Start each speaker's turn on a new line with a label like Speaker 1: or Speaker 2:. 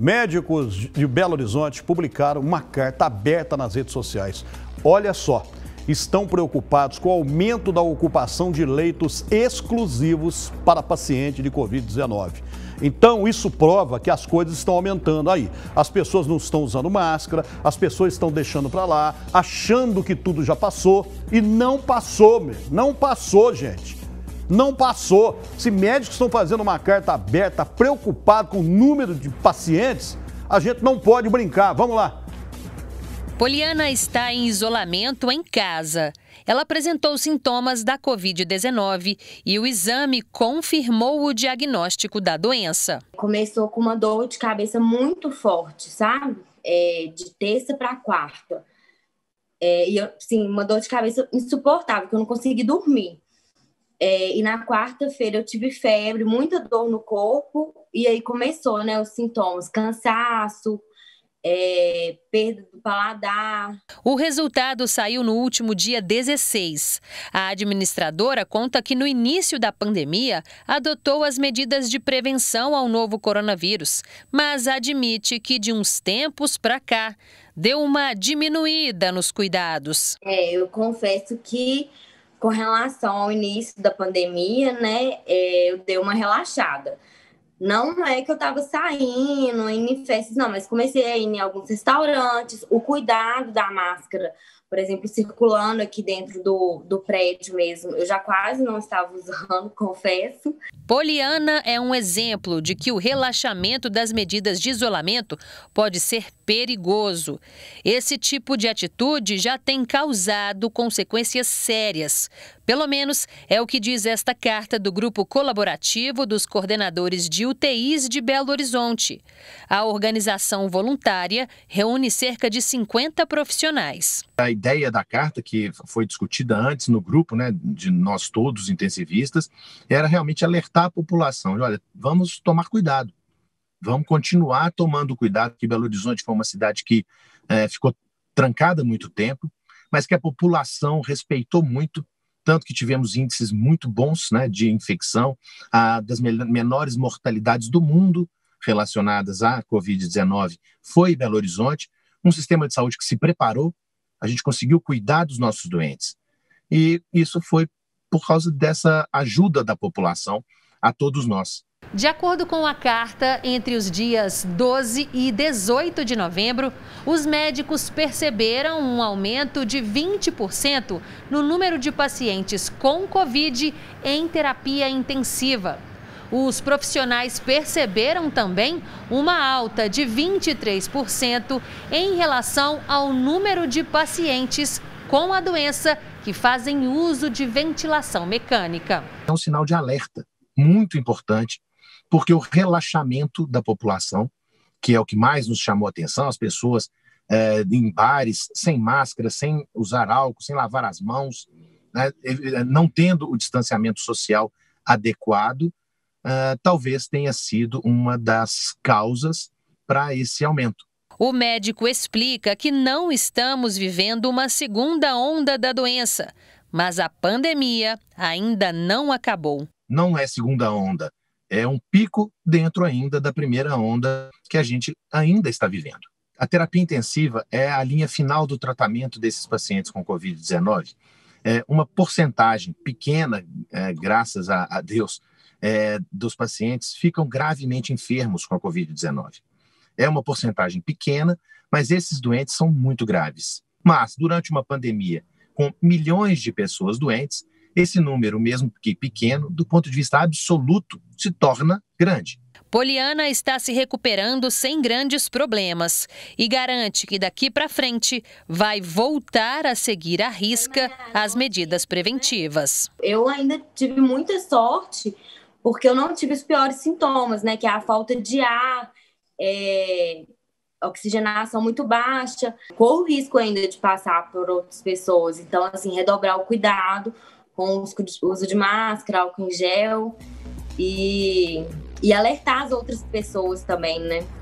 Speaker 1: Médicos de Belo Horizonte publicaram uma carta aberta nas redes sociais. Olha só, estão preocupados com o aumento da ocupação de leitos exclusivos para paciente de Covid-19. Então, isso prova que as coisas estão aumentando aí. As pessoas não estão usando máscara, as pessoas estão deixando para lá, achando que tudo já passou e não passou, não passou, gente não passou. Se médicos estão fazendo uma carta aberta, preocupado com o número de pacientes, a gente não pode brincar. Vamos lá.
Speaker 2: Poliana está em isolamento em casa. Ela apresentou sintomas da Covid-19 e o exame confirmou o diagnóstico da doença. Começou com uma dor de
Speaker 3: cabeça muito forte, sabe? É, de terça para quarta. É, e, assim, uma dor de cabeça insuportável, que eu não consegui dormir. É, e na quarta-feira eu tive febre, muita dor no corpo, e aí começou, né, os sintomas,
Speaker 2: cansaço, é, perda do paladar. O resultado saiu no último dia 16. A administradora conta que no início da pandemia adotou as medidas de prevenção ao novo coronavírus, mas admite que de uns tempos para cá deu uma diminuída nos cuidados. É,
Speaker 3: eu confesso que com relação ao início da
Speaker 2: pandemia,
Speaker 3: né, é, eu dei uma relaxada. Não é que eu tava saindo em festas, não, mas comecei a ir em alguns restaurantes, o cuidado da máscara, por exemplo, circulando aqui dentro do, do prédio mesmo. Eu já quase não estava usando,
Speaker 2: confesso. Poliana é um exemplo de que o relaxamento das medidas de isolamento pode ser perigoso. Esse tipo de atitude já tem causado consequências sérias. Pelo menos é o que diz esta carta do Grupo Colaborativo dos Coordenadores de UTIs de Belo Horizonte. A organização voluntária reúne cerca de 50 profissionais.
Speaker 4: A ideia da carta, que foi discutida antes no grupo, né, de nós todos intensivistas, era realmente alertar a população: olha, vamos tomar cuidado, vamos continuar tomando cuidado, que Belo Horizonte foi uma cidade que é, ficou trancada muito tempo, mas que a população respeitou muito, tanto que tivemos índices muito bons né, de infecção, a, das menores mortalidades do mundo relacionadas à Covid-19 foi Belo Horizonte, um sistema de saúde que se preparou a gente conseguiu cuidar dos nossos doentes. E isso foi por causa dessa ajuda da população a todos nós.
Speaker 2: De acordo com a carta, entre os dias 12 e 18 de novembro, os médicos perceberam um aumento de 20% no número de pacientes com Covid em terapia intensiva. Os profissionais perceberam também uma alta de 23% em relação ao número de pacientes com a doença que fazem uso de ventilação mecânica.
Speaker 4: É um sinal de alerta muito importante, porque o relaxamento da população, que é o que mais nos chamou a atenção, as pessoas é, em bares, sem máscara, sem usar álcool, sem lavar as mãos, né, eh, não tendo o distanciamento social adequado, uh, talvez tenha sido uma das causas para esse aumento.
Speaker 2: O médico explica que não estamos vivendo uma segunda onda da doença, mas a pandemia ainda não acabou.
Speaker 4: Não é segunda onda, é um pico dentro ainda da primeira onda que a gente ainda está vivendo. A terapia intensiva é a linha final do tratamento desses pacientes com Covid-19. É uma porcentagem pequena, é, graças a, a Deus, é, dos pacientes ficam gravemente enfermos com a Covid-19. É uma porcentagem pequena, mas esses doentes são muito graves. Mas, durante uma pandemia com milhões de pessoas doentes, esse número, mesmo que pequeno, do ponto de vista absoluto, se torna grande.
Speaker 2: Poliana está se recuperando sem grandes problemas e garante que daqui para frente vai voltar a seguir à risca as medidas preventivas. Eu ainda tive muita sorte porque eu não tive os piores sintomas, né? Que é a falta de ar,
Speaker 3: é, oxigenação muito baixa, corro risco ainda de passar por outras pessoas. Então, assim, redobrar o cuidado com o uso de máscara, álcool em
Speaker 2: gel e, e alertar as outras pessoas também, né?